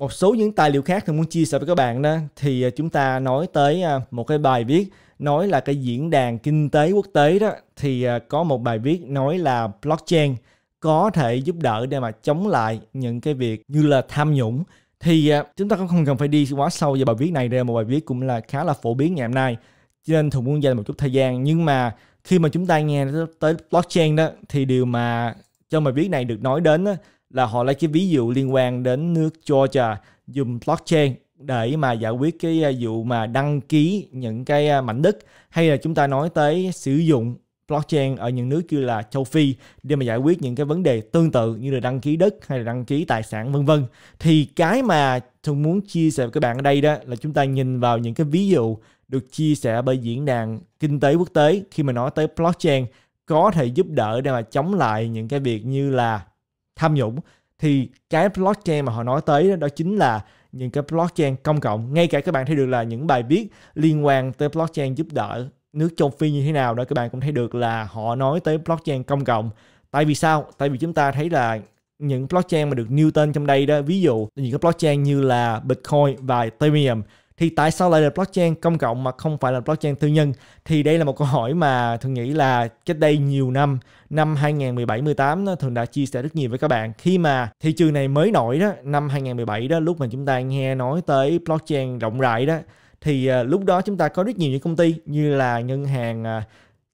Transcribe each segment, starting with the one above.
Một số những tài liệu khác thì muốn chia sẻ với các bạn đó thì à, chúng ta nói tới à, một cái bài viết nói là cái diễn đàn kinh tế quốc tế đó thì à, có một bài viết nói là blockchain có thể giúp đỡ để mà chống lại những cái việc như là tham nhũng thì chúng ta cũng không cần phải đi quá sâu về bài viết này đây một bài viết cũng là khá là phổ biến ngày hôm nay cho nên thùng muốn dành một chút thời gian nhưng mà khi mà chúng ta nghe tới blockchain đó thì điều mà trong bài viết này được nói đến đó, là họ lấy cái ví dụ liên quan đến nước Georgia dùng blockchain để mà giải quyết cái à, vụ mà đăng ký những cái à, mảnh đất hay là chúng ta nói tới sử dụng blockchain ở những nước như là châu Phi để mà giải quyết những cái vấn đề tương tự như là đăng ký đất hay là đăng ký tài sản vân vân thì cái mà tôi muốn chia sẻ với các bạn ở đây đó là chúng ta nhìn vào những cái ví dụ được chia sẻ bởi diễn đàn kinh tế quốc tế khi mà nói tới blockchain có thể giúp đỡ để mà chống lại những cái việc như là tham nhũng thì cái blockchain mà họ nói tới đó, đó chính là những cái blockchain công cộng ngay cả các bạn thấy được là những bài viết liên quan tới blockchain giúp đỡ nước châu phi như thế nào đó các bạn cũng thấy được là họ nói tới blockchain công cộng tại vì sao tại vì chúng ta thấy là những blockchain mà được nêu tên trong đây đó ví dụ những cái blockchain như là bitcoin và ethereum thì tại sao lại là blockchain công cộng mà không phải là blockchain tư nhân thì đây là một câu hỏi mà thường nghĩ là cách đây nhiều năm năm 2017 18 nó thường đã chia sẻ rất nhiều với các bạn khi mà thị trường này mới nổi đó năm 2017 đó lúc mà chúng ta nghe nói tới blockchain rộng rãi đó thì ờ, lúc đó chúng ta có rất nhiều những công ty như là ngân hàng ờ,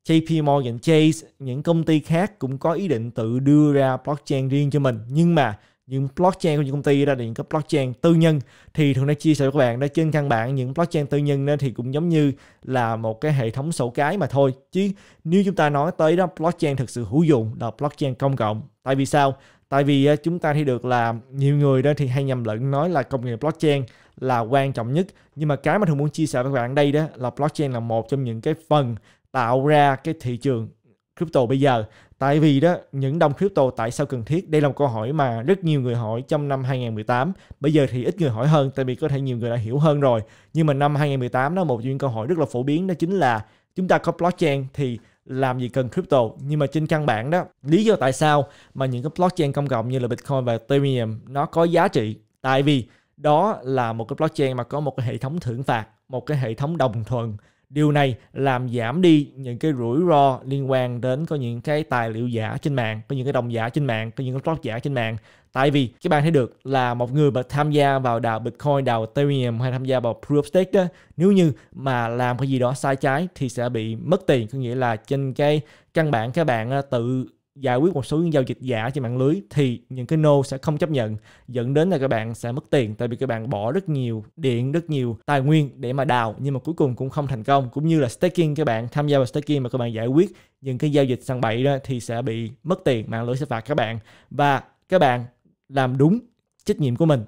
JP Morgan Chase, những công ty khác cũng có ý định tự đưa ra blockchain riêng cho mình. Nhưng mà những blockchain của những công ty ra là những cái blockchain tư nhân thì thường đã chia sẻ với các bạn đó trên căn bản những blockchain tư nhân đó thì cũng giống như là một cái hệ thống sổ cái mà thôi chứ nếu chúng ta nói tới đó blockchain thực sự hữu dụng là blockchain công cộng tại vì sao tại vì chúng ta thấy được là nhiều người đó thì hay nhầm lẫn nói là công nghệ blockchain là quan trọng nhất nhưng mà cái mà thường muốn chia sẻ với các bạn đây đó là blockchain là một trong những cái phần tạo ra cái thị trường crypto bây giờ tại vì đó những đồng crypto tại sao cần thiết đây là một câu hỏi mà rất nhiều người hỏi trong năm 2018 bây giờ thì ít người hỏi hơn tại vì có thể nhiều người đã hiểu hơn rồi nhưng mà năm 2018 đó một những câu hỏi rất là phổ biến đó chính là chúng ta có blockchain thì làm gì cần crypto nhưng mà trên căn bản đó lý do tại sao mà những cái blockchain công cộng như là Bitcoin và Ethereum nó có giá trị tại vì đó là một cái blockchain mà có một cái hệ thống thưởng phạt một cái hệ thống đồng thuận Điều này làm giảm đi những cái rủi ro liên quan đến có những cái tài liệu giả trên mạng, có những cái đồng giả trên mạng, có những cái blog giả trên mạng. Tại vì các bạn thấy được là một người mà tham gia vào đào Bitcoin, đào Ethereum hay tham gia vào Proof of Stake đó, nếu như mà làm cái gì đó sai trái thì sẽ bị mất tiền, có nghĩa là trên cái căn bản các bạn ờ, tự giải quyết một số giao dịch giả trên mạng lưới thì những cái nô sẽ không chấp nhận dẫn đến là các bạn sẽ mất tiền tại vì các bạn bỏ rất nhiều điện rất nhiều tài nguyên để mà đào nhưng mà cuối cùng cũng không thành công cũng như là staking các bạn tham gia vào staking mà các bạn giải quyết những cái giao dịch săn bậy đó thì sẽ bị mất tiền mạng lưới sẽ phạt các bạn và các bạn làm đúng trách nhiệm của mình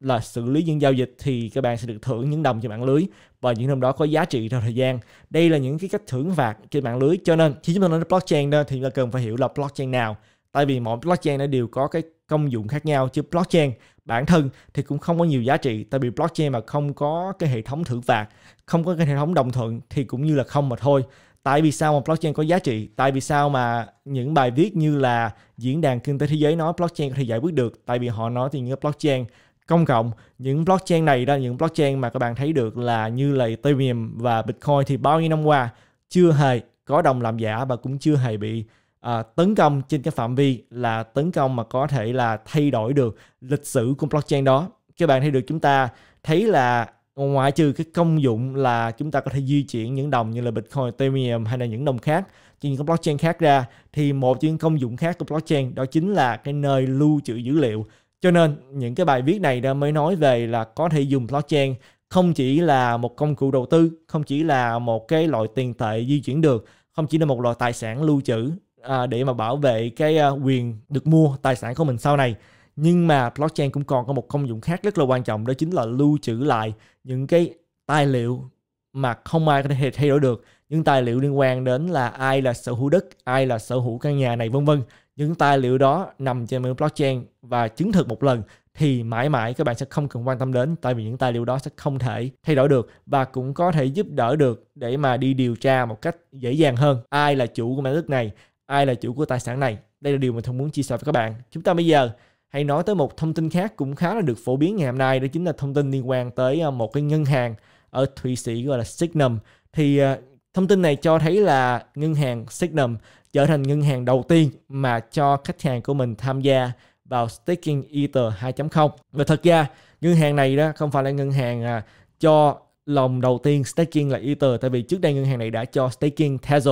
là xử lý những giao dịch thì các bạn sẽ được thưởng những đồng trên mạng lưới và những đồng đó có giá trị theo thời gian. Đây là những cái cách thưởng phạt trên mạng lưới. Cho nên khi chúng ta nói blockchain đó thì chúng ta cần phải hiểu là blockchain nào. Tại vì mỗi blockchain nó đều có cái công dụng khác nhau chứ blockchain bản thân thì cũng không có nhiều giá trị tại vì blockchain mà không có cái hệ thống thưởng phạt, không có cái hệ thống đồng thuận thì cũng như là không mà thôi tại vì sao mà blockchain có giá trị tại vì sao mà những bài viết như là diễn đàn kinh tế thế giới nói blockchain có thể giải quyết được tại vì họ nói thì những blockchain công cộng những blockchain này đó những blockchain mà các bạn thấy được là như là Ethereum và Bitcoin thì bao nhiêu năm qua chưa hề có đồng làm giả và cũng chưa hề bị à, tấn công trên cái phạm vi là tấn công mà có thể là thay đổi được lịch sử của blockchain đó các bạn thấy được chúng ta thấy là ngoại trừ cái công dụng là chúng ta có thể di chuyển những đồng như là Bitcoin, Ethereum hay là những đồng khác trên những blockchain khác ra thì một trong những công dụng khác của blockchain đó chính là cái nơi lưu trữ dữ liệu cho nên những cái bài viết này đã mới nói về là có thể dùng blockchain không chỉ là một công cụ đầu tư, không chỉ là một cái loại tiền tệ di chuyển được, không chỉ là một loại tài sản lưu trữ à, để mà bảo vệ cái à, quyền được mua tài sản của mình sau này. Nhưng mà blockchain cũng còn có một công dụng khác rất là quan trọng đó chính là lưu trữ lại những cái tài liệu mà không ai có thể thay đổi được những tài liệu liên quan đến là ai là sở hữu đất, ai là sở hữu căn nhà này vân vân những tài liệu đó nằm trên blockchain và chứng thực một lần thì mãi mãi các bạn sẽ không cần quan tâm đến tại vì những tài liệu đó sẽ không thể thay đổi được và cũng có thể giúp đỡ được để mà đi điều tra một cách dễ dàng hơn ai là chủ của mảnh đất này ai là chủ của tài sản này đây là điều mà tôi muốn chia sẻ với các bạn chúng ta bây giờ hãy nói tới một thông tin khác cũng khá là được phổ biến ngày hôm nay đó chính là thông tin liên quan tới ờ, một cái ngân hàng ở thụy sĩ gọi là signum thì ờ, thông tin này cho thấy là ngân hàng signum trở thành ngân hàng đầu tiên mà cho khách hàng của mình tham gia vào staking Ether 2.0. Và thật ra ngân hàng này đó không phải là ngân hàng à, cho lòng đầu tiên staking là Ether tại vì trước đây ngân hàng này đã cho staking tether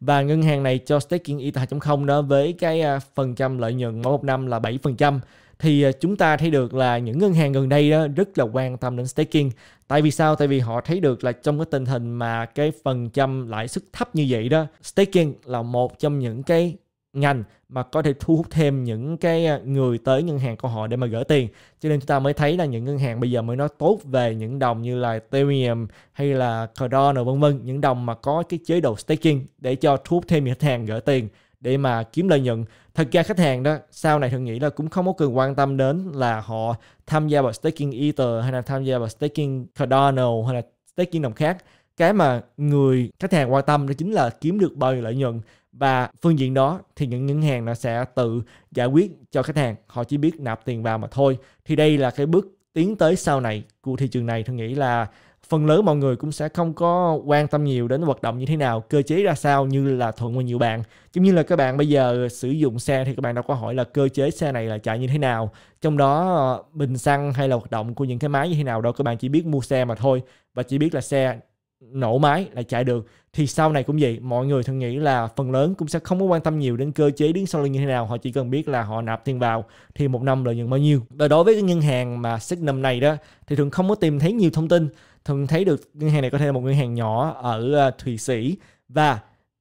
và ngân hàng này cho staking Ether 2.0 đó với cái à, phần trăm lợi nhuận mỗi một năm là 7% thì à, chúng ta thấy được là những ngân hàng gần đây đó rất là quan tâm đến staking. Tại vì sao? Tại vì họ thấy được là trong cái tình hình mà cái phần trăm lãi suất thấp như vậy đó, staking là một trong những cái ngành mà có thể thu hút thêm những cái à, người tới ngân hàng của họ để mà gửi tiền cho nên chúng ta mới thấy là những ngân hàng bây giờ mới nói tốt về những đồng như là Ethereum hay là Cardano vân vân những đồng mà có cái chế độ staking để cho thu hút thêm những khách hàng gửi tiền để mà kiếm lợi nhuận thật ra khách hàng đó sau này thường nghĩ là cũng không có cần quan tâm đến là họ tham gia vào staking ether hay là tham gia vào staking cardano hay là staking đồng khác cái mà người khách hàng quan tâm đó chính là kiếm được bao nhiêu lợi nhuận và phương diện đó thì những ngân hàng nó sẽ tự giải quyết cho khách hàng họ chỉ biết nạp tiền vào mà thôi thì đây là cái bước tiến tới sau này của thị trường này tôi nghĩ là phần lớn mọi người cũng sẽ không có quan tâm nhiều đến hoạt động như thế nào cơ chế ra sao như là thuận và nhiều bạn giống như là các bạn bây giờ sử dụng xe thì các bạn đâu có hỏi là cơ chế xe này là chạy như thế nào trong đó ờ, bình xăng hay là hoạt động của những cái máy như thế nào đâu các bạn chỉ biết mua xe mà thôi và chỉ biết là xe nổ máy là chạy được thì sau này cũng vậy mọi người thường nghĩ là phần lớn cũng sẽ không có quan tâm nhiều đến cơ chế đứng sau lưng như thế nào họ chỉ cần biết là họ nạp tiền vào thì một năm lợi nhuận bao nhiêu và đối với cái ngân hàng mà năm này đó thì thường không có tìm thấy nhiều thông tin thường thấy được ngân hàng này có thể là một ngân hàng nhỏ ở à, thụy sĩ và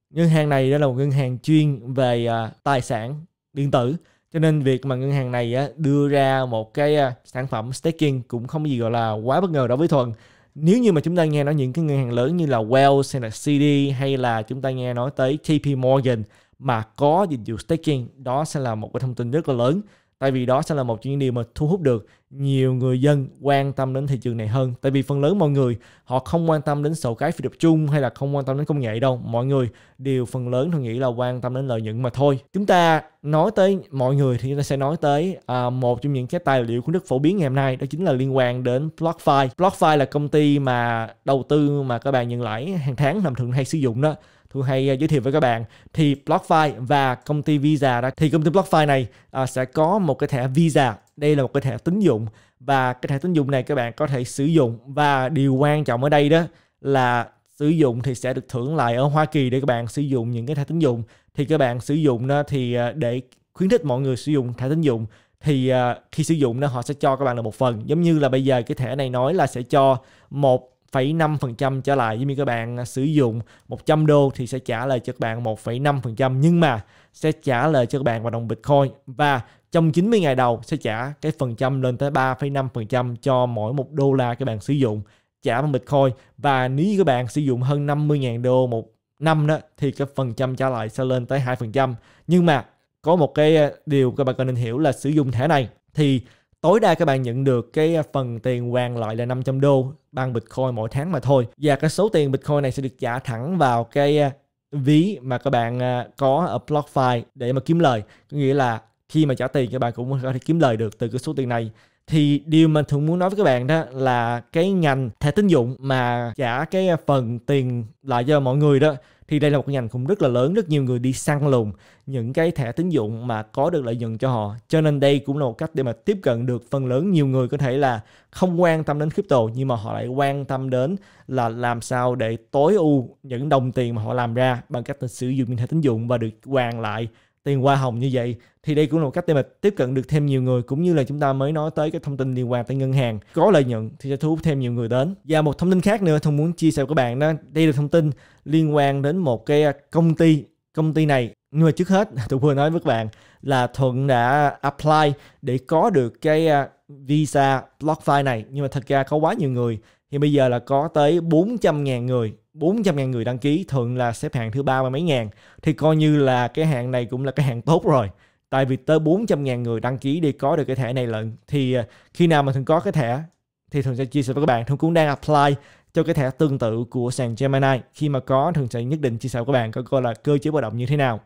ngân hàng này đó là một ngân hàng chuyên về à, tài sản điện tử cho nên việc mà ngân hàng này đưa ra một cái à, sản phẩm staking cũng không gì gọi là quá bất ngờ đối với thuần nếu như mà chúng ta nghe nói những cái ngân hàng lớn như là Wells hay là CD hay là chúng ta nghe nói tới JP Morgan mà có dịch vụ staking đó sẽ là một cái thông tin rất là lớn tại vì đó sẽ là một trong những điều mà thu hút được nhiều người dân quan tâm đến thị trường này hơn tại vì phần lớn mọi người họ không quan tâm đến sổ cái phi tập trung hay là không quan tâm đến công nghệ đâu mọi người đều phần lớn tôi nghĩ là quan tâm đến lợi nhuận mà thôi chúng ta nói tới mọi người thì chúng ta sẽ nói tới à, một trong những cái tài liệu của đức phổ biến ngày hôm nay đó chính là liên quan đến BlockFi BlockFi là công ty mà đầu tư mà các bạn nhận lãi hàng tháng làm thường hay sử dụng đó Thu hay à, giới thiệu với các bạn thì BlockFi và công ty Visa đó thì công ty BlockFi này uh, sẽ có một cái thẻ Visa đây là một cái thẻ tín dụng và cái thẻ tín dụng này các bạn có thể sử dụng và điều quan trọng ở đây đó là sử dụng thì sẽ được thưởng lại ở Hoa Kỳ để các bạn sử dụng những cái thẻ tín dụng thì các bạn sử dụng nó thì à, để khuyến khích mọi người sử dụng thẻ tín dụng thì khi sử dụng nó họ sẽ cho các bạn là một phần giống như là bây giờ cái thẻ này nói là sẽ cho một 1,5% trở lại giống như các bạn sử dụng 100 đô thì sẽ trả lời cho các bạn 1,5% nhưng mà sẽ trả lời cho các bạn vào đồng Bitcoin và trong 90 ngày đầu sẽ trả cái phần trăm lên tới 3,5% cho mỗi 1 đô la các bạn sử dụng trả bằng Bitcoin và nếu như các bạn sử dụng hơn 50.000 đô một năm đó thì cái phần trăm trả lại sẽ lên tới 2% nhưng mà có một cái à, điều các bạn cần nên hiểu là sử dụng thẻ này thì tối đa các bạn nhận được cái à, phần tiền hoàn lại là 500 đô bằng Bitcoin mỗi tháng mà thôi và cái số tiền Bitcoin này sẽ được trả thẳng vào cái à, ví mà các bạn à, có ở BlockFi để mà kiếm lời có nghĩa là khi mà trả tiền các bạn cũng có thể kiếm lời được từ cái số tiền này thì điều mình thường muốn nói với các bạn đó là cái ngành thẻ tín dụng mà trả cái phần tiền lại cho mọi người đó thì đây là một ngành cũng rất là lớn rất nhiều người đi săn lùng những cái thẻ tín dụng mà có được lợi nhuận cho họ cho nên đây cũng là một cách để mà tiếp cận được phần lớn nhiều người có thể là không quan tâm đến crypto nhưng mà họ lại quan tâm đến là làm sao để tối ưu những đồng tiền mà họ làm ra bằng cách là sử dụng những thẻ tín dụng và được hoàn lại tiền hoa hồng như vậy thì đây cũng là một cách để mà tiếp cận được thêm nhiều người cũng như là chúng ta mới nói tới cái thông tin liên quan tới ngân hàng có lợi nhuận thì sẽ thu hút thêm nhiều người đến và một thông tin khác nữa thông muốn chia sẻ với các bạn đó đây là thông tin liên quan đến một cái à, công ty công ty này nhưng mà trước hết tôi vừa nói với các bạn là thuận đã apply để có được cái à, visa BlockFi này nhưng mà thật ra có quá nhiều người thì bây giờ là có tới 400.000 người 400.000 người đăng ký thường là xếp hạng thứ ba và mấy ngàn thì coi như là cái hạng này cũng là cái hạng tốt rồi tại vì tới 400.000 người đăng ký để có được cái thẻ này lận thì à, khi nào mà thường có cái thẻ thì thường sẽ chia sẻ với các bạn thường cũng đang apply cho cái thẻ tương tự của sàn Gemini khi mà có thường sẽ nhất định chia sẻ với các bạn coi coi là cơ chế hoạt động như thế nào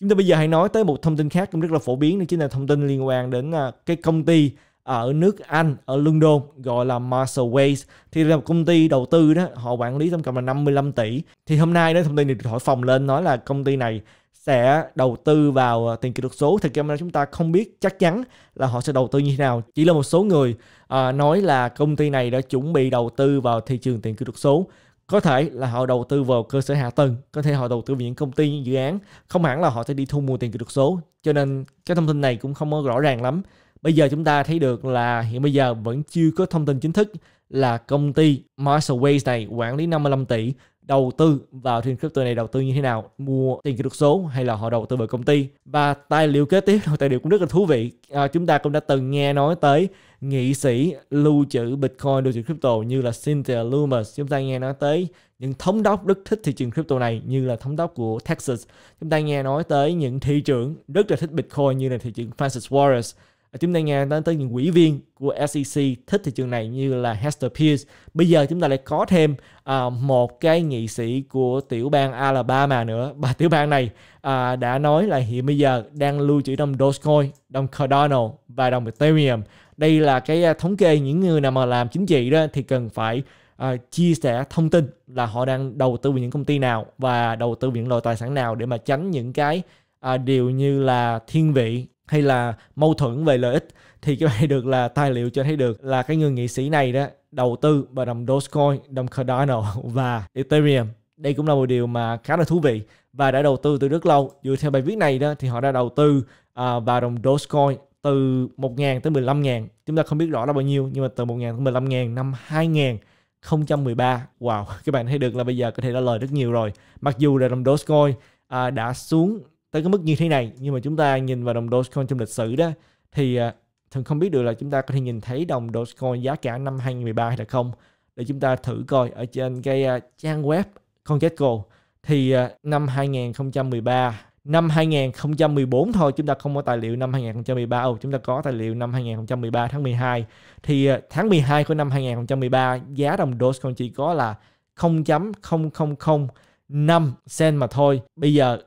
chúng ta bây giờ hãy nói tới một thông tin khác cũng rất là phổ biến đó chính là thông tin liên quan đến à, cái công ty ở nước Anh ở London gọi là Marshall Ways thì là một công ty đầu tư đó họ quản lý tổng cộng là 55 tỷ thì hôm nay đó thông tin được thổi phòng lên nói là công ty này sẽ đầu tư vào ờ, tiền kỹ thuật số thì camera chúng ta không biết chắc chắn là họ sẽ đầu tư như thế nào chỉ là một số người à, nói là công ty này đã chuẩn bị đầu tư vào thị trường tiền kỹ thuật số có thể là họ đầu tư vào cơ sở hạ tầng có thể họ đầu tư vào những công ty những dự án không hẳn là họ sẽ đi thu mua tiền kỹ thuật số cho nên cái thông tin này cũng không có rõ ràng lắm Bây giờ chúng ta thấy được là hiện bây giờ vẫn chưa có thông tin chính thức là công ty Marshall Ways này quản lý 55 tỷ đầu tư vào trên crypto này đầu tư như thế nào mua tiền kỹ thuật số hay là họ đầu tư vào công ty và tài liệu kế tiếp tài liệu cũng rất là thú vị à, chúng ta cũng đã từng nghe nói tới nghị sĩ lưu trữ bitcoin lưu trữ crypto như là Cynthia Lummis chúng ta nghe nói tới những thống đốc rất thích thị trường crypto này như là thống đốc của Texas chúng ta nghe nói tới những thị trưởng rất là thích bitcoin như là thị trưởng Francis Wallace chúng ta nghe tới, tới những quỹ viên của SEC thích thị trường này như là Hester Pierce. Bây giờ chúng ta lại có thêm uh, một cái nghị sĩ của tiểu bang Alabama nữa. Bà tiểu bang này uh, đã nói là hiện bây giờ đang lưu trữ đồng Dogecoin, đồng Cardano và đồng Ethereum. Đây là cái à, thống kê những người nào mà làm chính trị đó thì cần phải uh, chia sẻ thông tin là họ đang đầu tư vào những công ty nào và đầu tư vào những loại tài sản nào để mà tránh những cái à, điều như là thiên vị hay là mâu thuẫn về lợi ích thì các bạn được là tài liệu cho thấy được là cái người nghị sĩ này đó đầu tư vào đồng Dogecoin, đồng Cardano và Ethereum. Đây cũng là một điều mà khá là thú vị và đã đầu tư từ rất lâu. Dựa theo bài viết này đó thì họ đã đầu tư uh, vào đồng Dogecoin từ 1.000 tới 15.000. Chúng ta không biết rõ là bao nhiêu nhưng mà từ 1.000 tới 15.000 năm 2000 2013. Wow, các bạn thấy được là bây giờ có thể đã lời rất nhiều rồi. Mặc dù là đồng Dogecoin à, đã xuống tới cái mức như thế này nhưng mà chúng ta nhìn vào đồng Dogecoin trong lịch sử đó thì à, thường không biết được là chúng ta có thể nhìn thấy đồng Dogecoin giá cả năm 2013 hay là không để chúng ta thử coi ở trên cái à, trang web CoinGecko thì à, năm 2013 năm 2014 thôi chúng ta không có tài liệu năm 2013 Ồ, chúng ta có tài liệu năm 2013 tháng 12 thì tháng 12 của năm 2013 giá đồng Dogecoin chỉ có là 0.0005 cent mà thôi bây giờ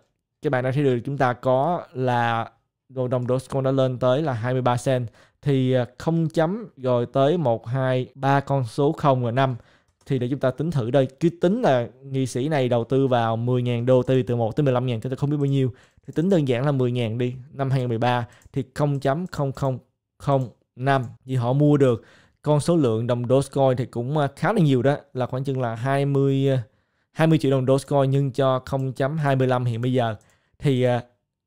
các bạn đã thấy được chúng ta có là đồng Dogecoin đã lên tới là 23 cent thì à, không chấm rồi tới 1 2 3 con số 0 và 5 thì để chúng ta tính thử đây cứ tính là nghị sĩ này đầu tư vào 10.000 đô từ từ 1 tới 15.000 chúng ta không biết bao nhiêu thì tính đơn giản là 10.000 đi năm 2013 thì 0.0005 thì họ mua được con số lượng đồng Dogecoin thì cũng à, khá là nhiều đó là khoảng chừng là 20 20 à, triệu đồng Dogecoin nhưng cho 0.25 hiện bây giờ thì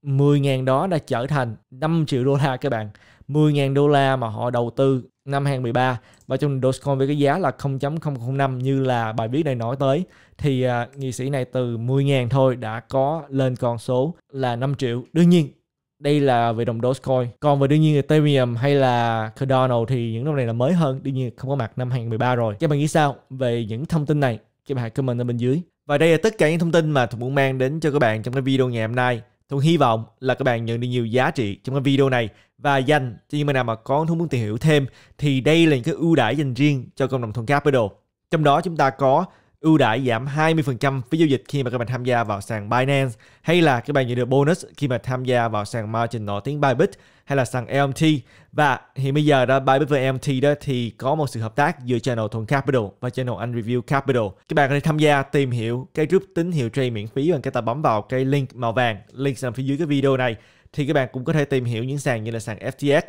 10.000 à, đó đã trở thành 5 triệu đô la các bạn. 10.000 đô la mà họ đầu tư năm 2013 và trong Dogecoin với cái giá là 0.005 như là bài viết này nói tới thì uh, nghị sĩ này từ 10.000 thôi đã có lên con số là 5 triệu. Đương nhiên đây là về đồng Dogecoin. Còn về đương nhiên Ethereum hay là Cardano thì những đồng này là mới hơn, đương nhiên không có mặt năm 2013 rồi. Các bạn nghĩ sao về những thông tin này? Các bạn hãy comment ở bên dưới. Và đây là tất cả những thông tin mà Thuận muốn mang đến cho các bạn trong cái video ngày hôm nay. Thuận hy vọng là các bạn nhận được nhiều giá trị trong cái video này và dành cho những bạn nào mà có thú muốn tìm hiểu thêm thì đây là những cái ưu đãi dành riêng cho cộng đồng Thuận Capital. Trong đó chúng ta có ưu đãi giảm 20% phí giao dịch khi mà các bạn tham gia vào sàn Binance hay là các bạn nhận được bonus khi mà tham gia vào sàn margin nổi tiếng Bybit hay là sàn LMT và hiện bây giờ đó Bybit với LMT đó thì có một sự hợp tác giữa channel Thuận Capital và channel Anh Review Capital. Các bạn có thể tham gia tìm hiểu cái group tín hiệu trade miễn phí bằng cách ta bấm vào cái link màu vàng, link nằm phía dưới cái video này thì các bạn cũng có thể tìm hiểu những sàn như là sàn FTX,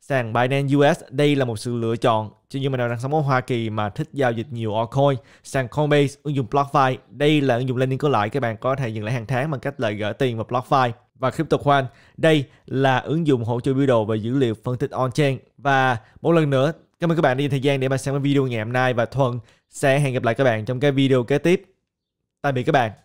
sàn Binance US đây là một sự lựa chọn cho những bạn nào đang sống ở Hoa Kỳ mà thích giao dịch nhiều altcoin, sàn Coinbase, ứng dụng BlockFi đây là ứng dụng lending có lãi các bạn có thể nhận lãi hàng tháng bằng cách lợi gỡ tiền vào BlockFi và CryptoQuant. Đây là ứng dụng hỗ trợ biểu đồ và dữ liệu phân tích on-chain. Và một lần nữa, cảm ơn các bạn đã dành thời gian để mà xem video ngày hôm nay và Thuận sẽ hẹn gặp lại các bạn trong cái video kế tiếp. Tạm biệt các bạn.